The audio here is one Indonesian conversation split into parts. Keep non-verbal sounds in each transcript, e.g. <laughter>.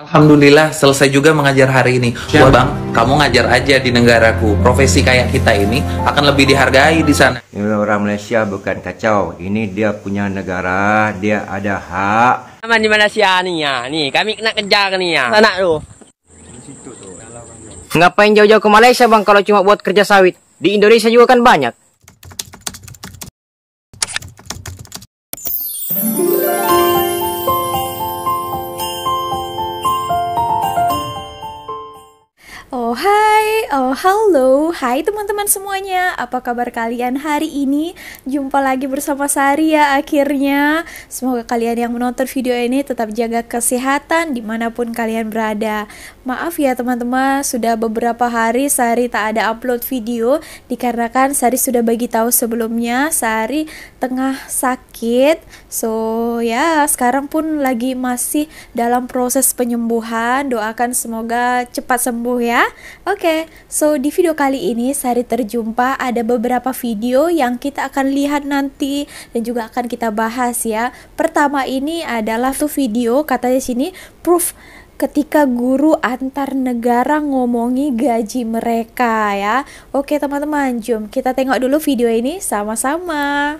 Alhamdulillah selesai juga mengajar hari ini. Wah Bang, kamu ngajar aja di negaraku. Profesi kayak kita ini akan lebih dihargai di sana. Ini orang Malaysia bukan kacau. Ini dia punya negara, dia ada hak. Aman di Malaysia nih ya. Nih, kami kena kejar nih ya. Anak tuh. Ngapain jauh-jauh ke Malaysia bang kalau cuma buat kerja sawit? Di Indonesia juga kan banyak. Oh hai, oh halo, hai teman-teman semuanya Apa kabar kalian hari ini? Jumpa lagi bersama Sari ya akhirnya Semoga kalian yang menonton video ini tetap jaga kesehatan dimanapun kalian berada Maaf ya teman-teman, sudah beberapa hari Sari tak ada upload video Dikarenakan Sari sudah bagi tahu sebelumnya Sari tengah sakit So ya sekarang pun lagi masih dalam proses penyembuhan Doakan semoga cepat sembuh ya Oke okay, so di video kali ini Sari terjumpa ada beberapa video yang kita akan lihat nanti Dan juga akan kita bahas ya Pertama ini adalah tuh video katanya sini proof ketika guru antar negara ngomongi gaji mereka ya Oke teman-teman jom kita tengok dulu video ini sama-sama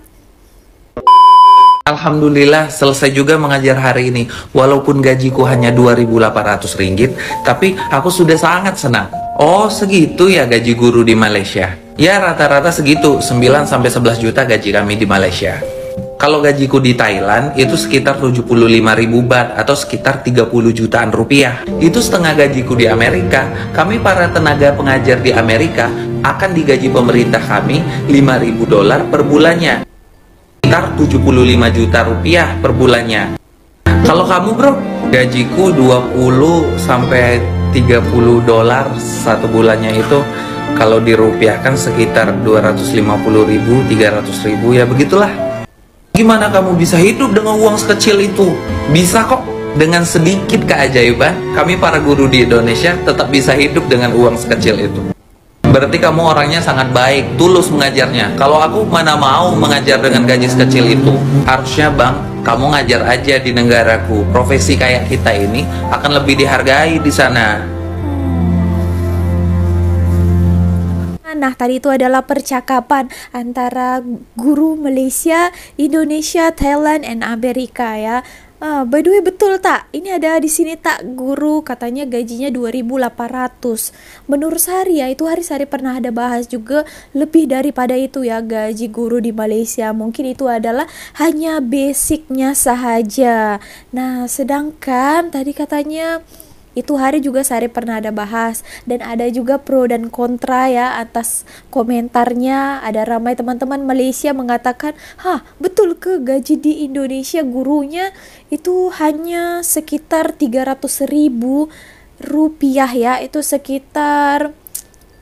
Alhamdulillah selesai juga mengajar hari ini Walaupun gajiku hanya 2.800 ringgit Tapi aku sudah sangat senang Oh segitu ya gaji guru di Malaysia Ya rata-rata segitu 9-11 juta gaji kami di Malaysia kalau gajiku di Thailand itu sekitar 75 ribu baht atau sekitar 30 jutaan rupiah. Itu setengah gajiku di Amerika. Kami para tenaga pengajar di Amerika akan digaji pemerintah kami 5 ribu dolar per bulannya sekitar 75 juta rupiah per bulannya kalau kamu bro gajiku 20 sampai 30 dolar satu bulannya itu kalau dirupiahkan sekitar 250 ribu 300 ribu ya begitulah gimana kamu bisa hidup dengan uang sekecil itu bisa kok dengan sedikit keajaiban kami para guru di Indonesia tetap bisa hidup dengan uang sekecil itu berarti kamu orangnya sangat baik, tulus mengajarnya. Kalau aku mana mau mengajar dengan gaji sekecil itu, harusnya bang kamu ngajar aja di negaraku. Profesi kayak kita ini akan lebih dihargai di sana. Hmm. Nah, tadi itu adalah percakapan antara guru Malaysia, Indonesia, Thailand, dan Amerika ya. Uh, by the way betul tak? Ini ada di sini tak guru katanya gajinya 2800. Menurut Sari ya itu hari Sari pernah ada bahas juga lebih daripada itu ya gaji guru di Malaysia. Mungkin itu adalah hanya basicnya saja. Nah, sedangkan tadi katanya itu hari juga sehari pernah ada bahas dan ada juga pro dan kontra ya atas komentarnya ada ramai teman-teman Malaysia mengatakan hah betul ke gaji di Indonesia gurunya itu hanya sekitar 300 ribu rupiah ya itu sekitar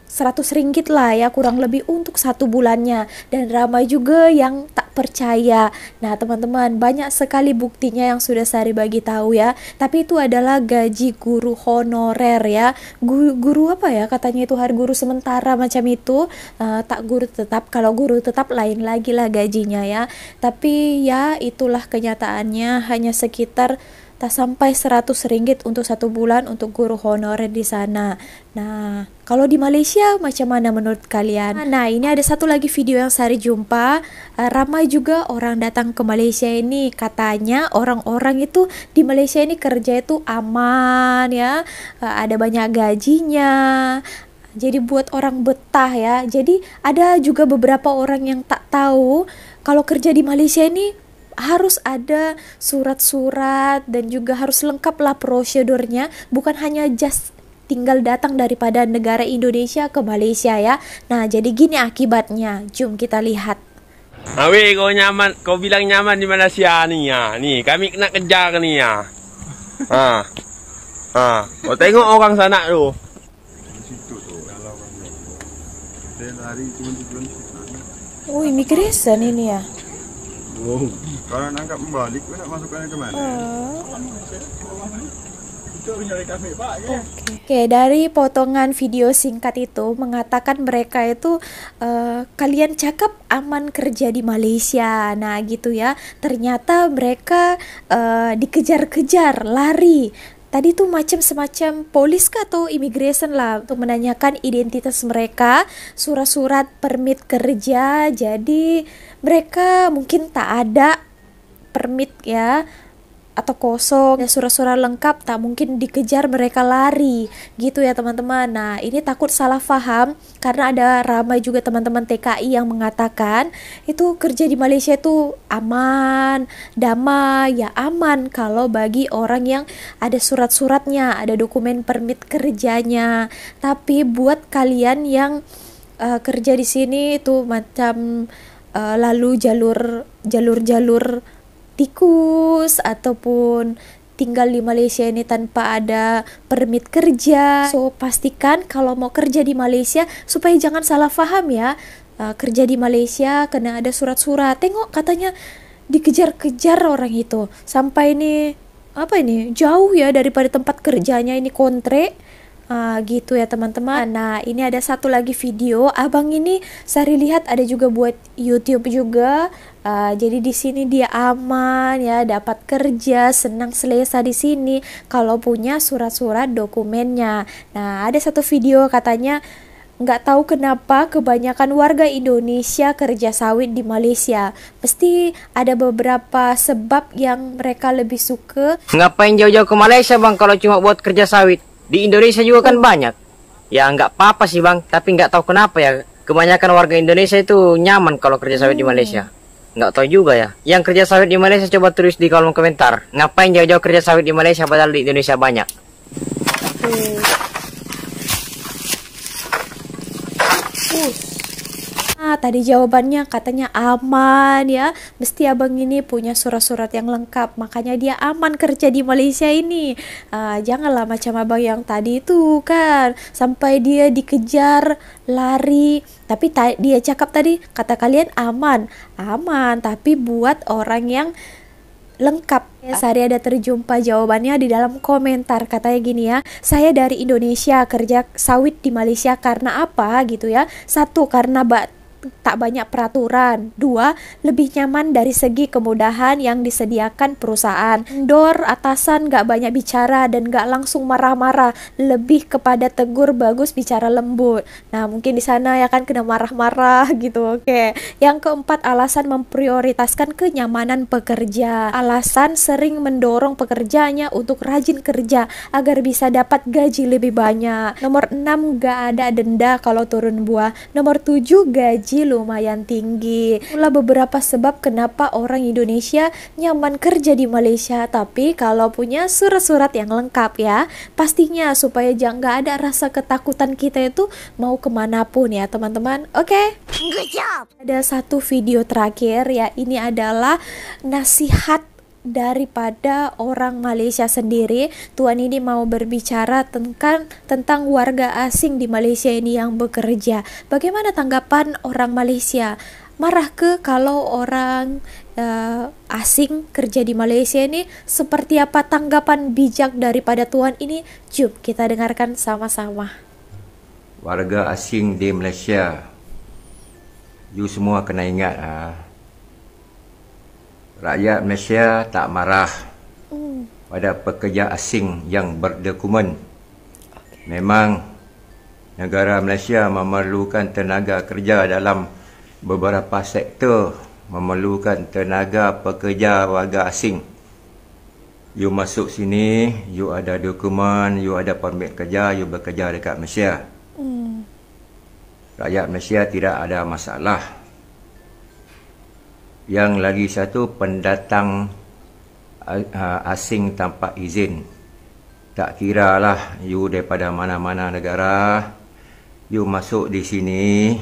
100 ringgit lah ya kurang lebih untuk satu bulannya dan ramai juga yang tak percaya. Nah, teman-teman, banyak sekali buktinya yang sudah Sari bagi tahu ya. Tapi itu adalah gaji guru honorer ya. Guru, guru apa ya katanya itu hari guru sementara macam itu. Uh, tak guru tetap. Kalau guru tetap lain lagi lah gajinya ya. Tapi ya itulah kenyataannya hanya sekitar tak sampai 100 ringgit untuk satu bulan untuk guru honorer di sana. Nah, kalau di Malaysia macam mana menurut kalian? Nah, ini ada satu lagi video yang saya jumpa. Eh, ramai juga orang datang ke Malaysia ini. Katanya orang-orang itu di Malaysia ini kerja itu aman ya. Eh, ada banyak gajinya, jadi buat orang betah ya. Jadi ada juga beberapa orang yang tak tahu kalau kerja di Malaysia ini harus ada surat-surat dan juga harus lengkap lah prosedurnya bukan hanya just tinggal datang daripada negara Indonesia ke Malaysia ya. Nah, jadi gini akibatnya. Jom kita lihat. Awe kau nyaman, kau bilang nyaman di Malaysia nih ya. Nih, kami kena kejar nih ya. Ah. Ah, kau tengok orang sana lo, Oh, immigration ini ya. Oke, okay, dari potongan video singkat itu mengatakan mereka itu uh, kalian cakep aman kerja di Malaysia. Nah, gitu ya. Ternyata mereka uh, dikejar-kejar, lari tadi tuh macam semacam polis kah atau immigration lah untuk menanyakan identitas mereka, surat-surat permit kerja. Jadi mereka mungkin tak ada permit ya atau kosong, ya surat-surat lengkap tak mungkin dikejar mereka lari gitu ya teman-teman. Nah, ini takut salah paham karena ada ramai juga teman-teman TKI yang mengatakan itu kerja di Malaysia itu aman, damai, ya aman kalau bagi orang yang ada surat-suratnya, ada dokumen permit kerjanya. Tapi buat kalian yang uh, kerja di sini itu macam uh, lalu jalur jalur-jalur tikus ataupun tinggal di Malaysia ini tanpa ada permit kerja. So, pastikan kalau mau kerja di Malaysia supaya jangan salah faham ya. Uh, kerja di Malaysia kena ada surat-surat. Tengok katanya dikejar-kejar orang itu. Sampai ini apa ini? Jauh ya daripada tempat kerjanya ini kontrak Uh, gitu ya teman-teman. Nah ini ada satu lagi video. Abang ini Sari lihat ada juga buat YouTube juga. Uh, jadi di sini dia aman ya, dapat kerja, senang selesa di sini. Kalau punya surat-surat dokumennya. Nah ada satu video katanya nggak tahu kenapa kebanyakan warga Indonesia kerja sawit di Malaysia. Pasti ada beberapa sebab yang mereka lebih suka. Ngapain jauh-jauh ke Malaysia bang kalau cuma buat kerja sawit? Di Indonesia juga kan hmm. banyak. Ya nggak apa-apa sih bang, tapi nggak tahu kenapa ya. Kebanyakan warga Indonesia itu nyaman kalau kerja sawit hmm. di Malaysia. Nggak tahu juga ya. Yang kerja sawit di Malaysia coba tulis di kolom komentar. Ngapain jauh-jauh kerja sawit di Malaysia padahal di Indonesia banyak. Hmm. Ah, tadi jawabannya katanya aman ya. Mesti abang ini punya surat-surat yang lengkap, makanya dia aman kerja di Malaysia ini. Uh, janganlah macam abang yang tadi itu kan, sampai dia dikejar, lari. Tapi ta dia cakap tadi kata kalian aman, aman. Tapi buat orang yang lengkap. Ya, sehari ada terjumpa jawabannya di dalam komentar katanya gini ya. Saya dari Indonesia kerja sawit di Malaysia karena apa gitu ya? Satu karena bat tak banyak peraturan. Dua, lebih nyaman dari segi kemudahan yang disediakan perusahaan. Dor, atasan gak banyak bicara dan gak langsung marah-marah. Lebih kepada tegur bagus bicara lembut. Nah, mungkin di sana ya kan kena marah-marah <laughs> gitu. Oke. Yang keempat, alasan memprioritaskan kenyamanan pekerja. Alasan sering mendorong pekerjanya untuk rajin kerja agar bisa dapat gaji lebih banyak. Nomor enam, gak ada denda kalau turun buah. Nomor tujuh, gaji gaji lumayan tinggi. Itulah beberapa sebab kenapa orang Indonesia nyaman kerja di Malaysia, tapi kalau punya surat-surat yang lengkap ya, pastinya supaya jangan nggak ada rasa ketakutan kita itu mau kemanapun ya teman-teman. Oke? Okay? Ada satu video terakhir ya, ini adalah nasihat daripada orang Malaysia sendiri. Tuan ini mau berbicara tentang tentang warga asing di Malaysia ini yang bekerja. Bagaimana tanggapan orang Malaysia? Marah ke kalau orang uh, asing kerja di Malaysia ini seperti apa tanggapan bijak daripada tuan ini? Jom kita dengarkan sama-sama. Warga asing di Malaysia, you semua kena ingat ah. Uh rakyat Malaysia tak marah hmm. pada pekerja asing yang berdokumen. Memang negara Malaysia memerlukan tenaga kerja dalam beberapa sektor memerlukan tenaga pekerja warga asing. You masuk sini, you ada dokumen, you ada permit kerja, you bekerja dekat Malaysia. Hmm. Rakyat Malaysia tidak ada masalah yang lagi satu pendatang asing tanpa izin tak kira lah you daripada mana-mana negara you masuk di sini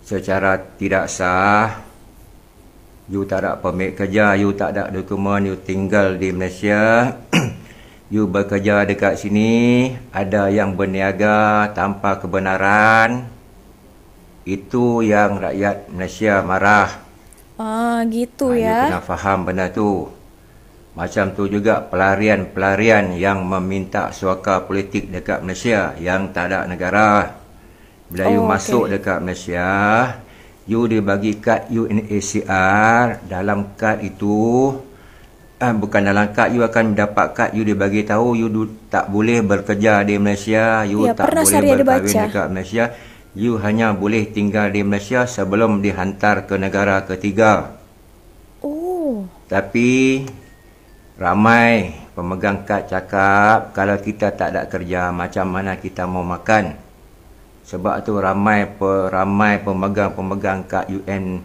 secara tidak sah you tak ada permit kerja you tak ada dokumen you tinggal di Malaysia <clears throat> you bekerja dekat sini ada yang berniaga tanpa kebenaran itu yang rakyat Malaysia marah Ah, gitu ha, ya. You kena faham benda tu. Macam tu juga pelarian-pelarian yang meminta suaka politik dekat Malaysia yang tak ada negara. Bila oh, you okay. masuk dekat Malaysia, you dibagi kad UNHCR. Dalam kad itu, eh, bukan dalam kad, you akan mendapat kad you dibagi tahu you tak boleh bekerja di Malaysia, you ya, tak boleh berkahwin dekat Malaysia. Ya, pernah saya ada baca you hanya boleh tinggal di Malaysia sebelum dihantar ke negara ketiga. Oh. Tapi ramai pemegang kad cakap kalau kita tak ada kerja macam mana kita mau makan. Sebab tu ramai pe, ramai pemegang-pemegang kad UN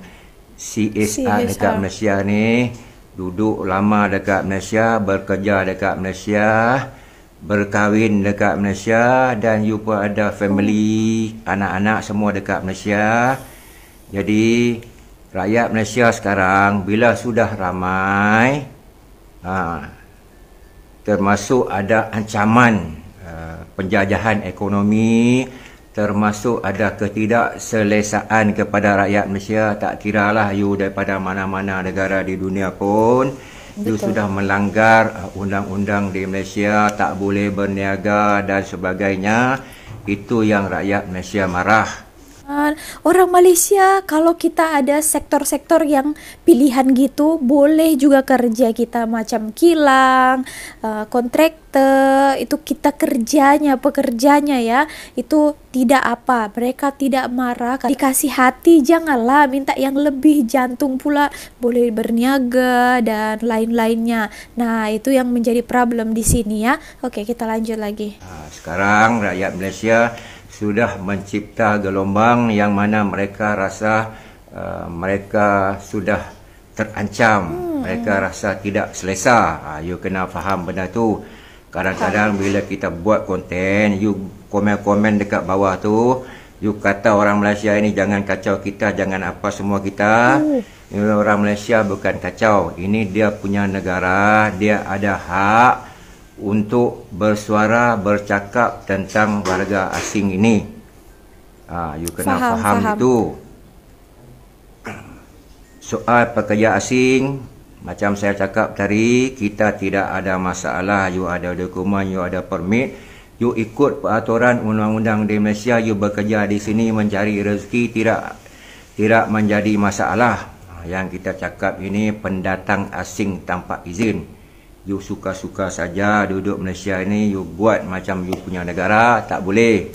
CSA dekat Malaysia ni duduk lama dekat Malaysia, bekerja dekat Malaysia. Hmm berkahwin dekat Malaysia dan you pun ada family, anak-anak semua dekat Malaysia. Jadi rakyat Malaysia sekarang bila sudah ramai ha, termasuk ada ancaman uh, penjajahan ekonomi termasuk ada ketidakselesaan kepada rakyat Malaysia tak kiralah you daripada mana-mana negara di dunia pun Betul. itu sudah melanggar uh, undang-undang di Malaysia tak boleh berniaga dan sebagainya itu yang rakyat Malaysia marah Orang Malaysia kalau kita ada sektor-sektor yang pilihan gitu, boleh juga kerja kita macam kilang, uh, kontraktor, itu kita kerjanya, pekerjanya ya, itu tidak apa. Mereka tidak marah, dikasih hati janganlah minta yang lebih jantung pula, boleh berniaga dan lain-lainnya. Nah, itu yang menjadi problem di sini ya. Oke, kita lanjut lagi. Nah, sekarang rakyat Malaysia sudah mencipta gelombang yang mana mereka rasa uh, mereka sudah terancam hmm. mereka rasa tidak selesa uh, you kena faham benda tu kadang-kadang bila kita buat konten you komen-komen dekat bawah tu you kata orang Malaysia ini jangan kacau kita jangan apa semua kita hmm. orang Malaysia bukan kacau ini dia punya negara dia ada hak hmm untuk bersuara bercakap tentang warga asing ini. Ah, you kena faham, faham, faham. itu. <clears throat> Soal pekerja asing, macam saya cakap tadi, kita tidak ada masalah. You ada dokumen, you ada permit. You ikut peraturan undang-undang di Malaysia, you bekerja di sini mencari rezeki, tidak tidak menjadi masalah. Ah, yang kita cakap ini pendatang asing tanpa izin you suka-suka saja duduk Malaysia ini you buat macam you punya negara tak boleh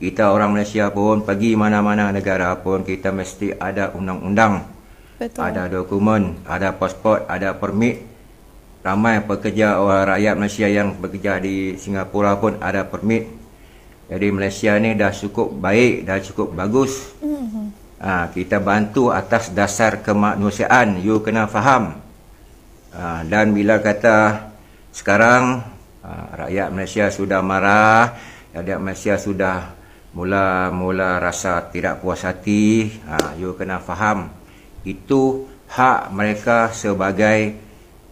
kita orang Malaysia pun pergi mana-mana negara pun kita mesti ada undang-undang ada dokumen ada pasport ada permit ramai pekerja orang rakyat Malaysia yang bekerja di Singapura pun ada permit jadi Malaysia ni dah cukup baik dah cukup bagus mm-hmm. ha, kita bantu atas dasar kemanusiaan you kena faham Ah, dan bila kata sekarang ah, rakyat Malaysia sudah marah, rakyat Malaysia sudah mula-mula rasa tidak puas hati, ah, you kena faham itu hak mereka sebagai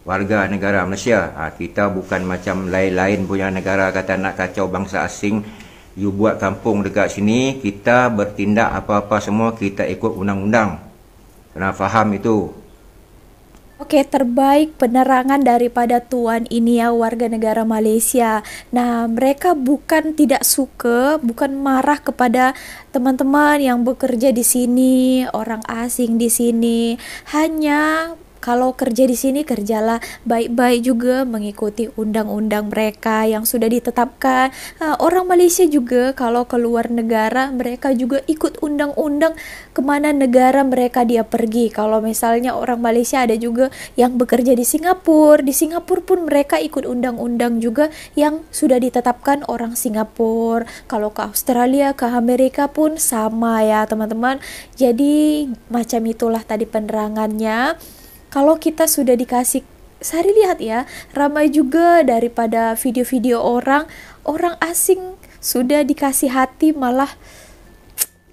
warga negara Malaysia. Kita bukan macam lain-lain punya negara kata nak kacau bangsa asing. You buat kampung dekat sini, kita bertindak apa-apa semua kita ikut undang-undang. Kena faham itu. Oke, terbaik penerangan daripada tuan ini ya warga negara Malaysia. Nah, mereka bukan tidak suka, bukan marah kepada teman-teman yang bekerja di sini, orang asing di sini. Hanya kalau kerja di sini kerjalah baik-baik juga mengikuti undang-undang mereka yang sudah ditetapkan. Nah, orang Malaysia juga kalau keluar negara mereka juga ikut undang-undang kemana negara mereka dia pergi. Kalau misalnya orang Malaysia ada juga yang bekerja di Singapura, di Singapura pun mereka ikut undang-undang juga yang sudah ditetapkan orang Singapura. Kalau ke Australia, ke Amerika pun sama ya teman-teman. Jadi macam itulah tadi penerangannya kalau kita sudah dikasih Sari lihat ya, ramai juga daripada video-video orang, orang asing sudah dikasih hati malah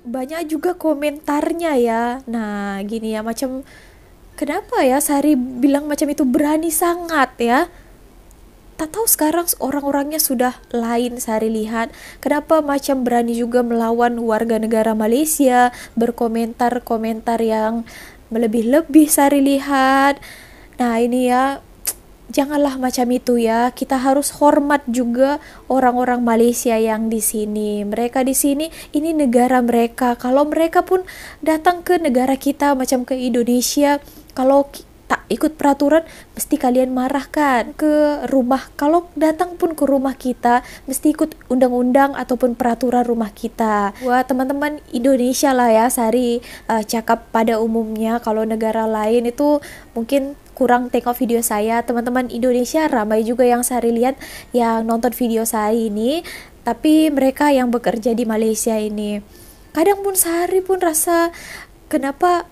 banyak juga komentarnya ya. Nah, gini ya macam kenapa ya Sari bilang macam itu berani sangat ya. Tak tahu sekarang orang-orangnya sudah lain Sari lihat. Kenapa macam berani juga melawan warga negara Malaysia, berkomentar-komentar yang melebih-lebih sari lihat. Nah, ini ya janganlah macam itu ya. Kita harus hormat juga orang-orang Malaysia yang di sini. Mereka di sini ini negara mereka. Kalau mereka pun datang ke negara kita macam ke Indonesia, kalau tak ikut peraturan mesti kalian marahkan ke rumah kalau datang pun ke rumah kita mesti ikut undang-undang ataupun peraturan rumah kita buat teman-teman Indonesia lah ya Sari uh, cakap pada umumnya kalau negara lain itu mungkin kurang tengok video saya teman-teman Indonesia ramai juga yang Sari lihat yang nonton video saya ini tapi mereka yang bekerja di Malaysia ini kadang pun Sari pun rasa kenapa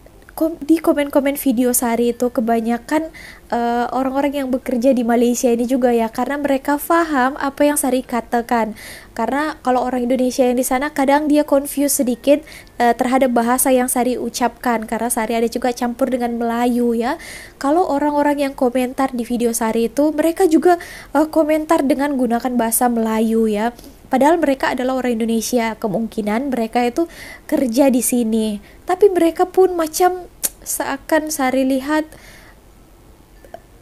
di komen-komen video Sari itu kebanyakan eh, orang-orang uh, yang bekerja di Malaysia ini juga ya karena mereka paham apa yang Sari katakan karena kalau orang Indonesia yang di sana kadang dia confuse sedikit uh, terhadap bahasa yang Sari ucapkan karena Sari ada juga campur dengan Melayu ya kalau orang-orang yang komentar di video Sari itu mereka juga uh, komentar dengan gunakan bahasa Melayu ya Padahal mereka adalah orang Indonesia, kemungkinan mereka itu kerja di sini. Tapi mereka pun macam seakan Sari lihat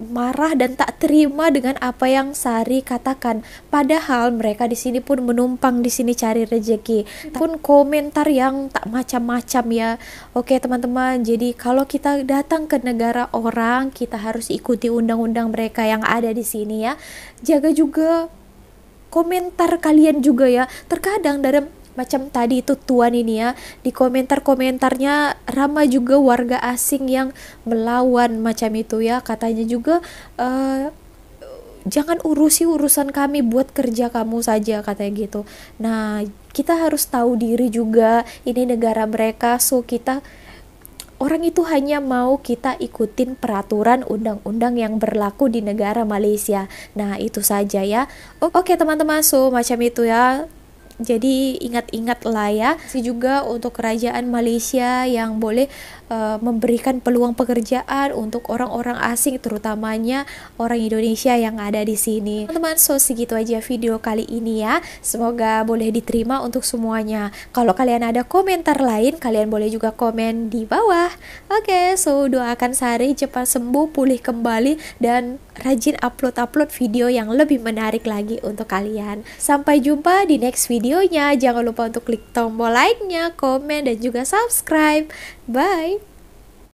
marah dan tak terima dengan apa yang Sari katakan. Padahal mereka di sini pun menumpang di sini cari rejeki. Pun komentar yang tak macam-macam ya. Oke teman-teman, jadi kalau kita datang ke negara orang, kita harus ikuti undang-undang mereka yang ada di sini ya. Jaga juga komentar kalian juga ya terkadang dalam macam tadi itu tuan ini ya di komentar-komentarnya ramai juga warga asing yang melawan macam itu ya katanya juga uh, jangan urusi urusan kami buat kerja kamu saja katanya gitu nah kita harus tahu diri juga ini negara mereka so kita orang itu hanya mau kita ikutin peraturan undang-undang yang berlaku di negara Malaysia. Nah, itu saja ya. Oke, teman-teman, so macam itu ya jadi ingat-ingat lah ya si juga untuk kerajaan Malaysia yang boleh uh, memberikan peluang pekerjaan untuk orang-orang asing terutamanya orang Indonesia yang ada di sini teman-teman so segitu aja video kali ini ya semoga boleh diterima untuk semuanya kalau kalian ada komentar lain kalian boleh juga komen di bawah oke okay, so doakan Sari cepat sembuh pulih kembali dan rajin upload-upload video yang lebih menarik lagi untuk kalian sampai jumpa di next video videonya. Jangan lupa untuk klik tombol like-nya, komen, dan juga subscribe. Bye!